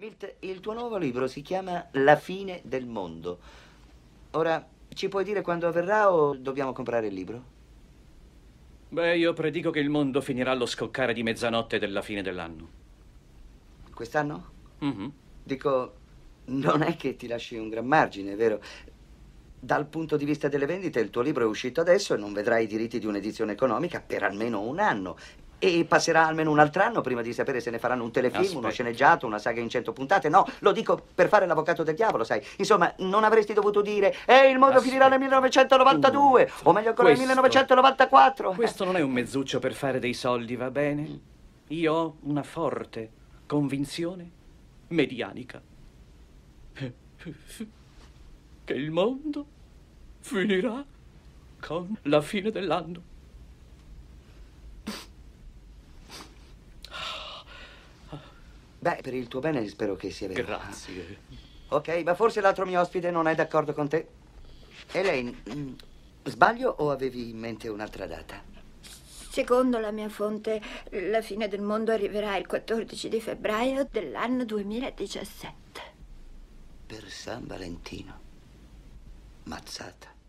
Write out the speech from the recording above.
Milt, il tuo nuovo libro si chiama La fine del mondo. Ora, ci puoi dire quando avverrà o dobbiamo comprare il libro? Beh, io predico che il mondo finirà allo scoccare di mezzanotte della fine dell'anno. Quest'anno? Mm-hmm. Dico, non è che ti lasci un gran margine, vero? Dal punto di vista delle vendite, il tuo libro è uscito adesso e non vedrai i diritti di un'edizione economica per almeno un anno. E passerà almeno un altro anno prima di sapere se ne faranno un telefilm, Aspetta. uno sceneggiato, una saga in cento puntate. No, lo dico per fare l'avvocato del diavolo, sai. Insomma, non avresti dovuto dire «Ehi, il mondo Aspetta. finirà nel 1992!» uh, o meglio ancora questo, nel 1994! Eh. Questo non è un mezzuccio per fare dei soldi, va bene? Io ho una forte convinzione medianica che il mondo finirà con la fine dell'anno. Beh, per il tuo bene spero che sia vero. Grazie. Ok, ma forse l'altro mio ospite non è d'accordo con te. Elaine, mm, sbaglio o avevi in mente un'altra data? Secondo la mia fonte, la fine del mondo arriverà il 14 di febbraio dell'anno 2017. Per San Valentino. Mazzata.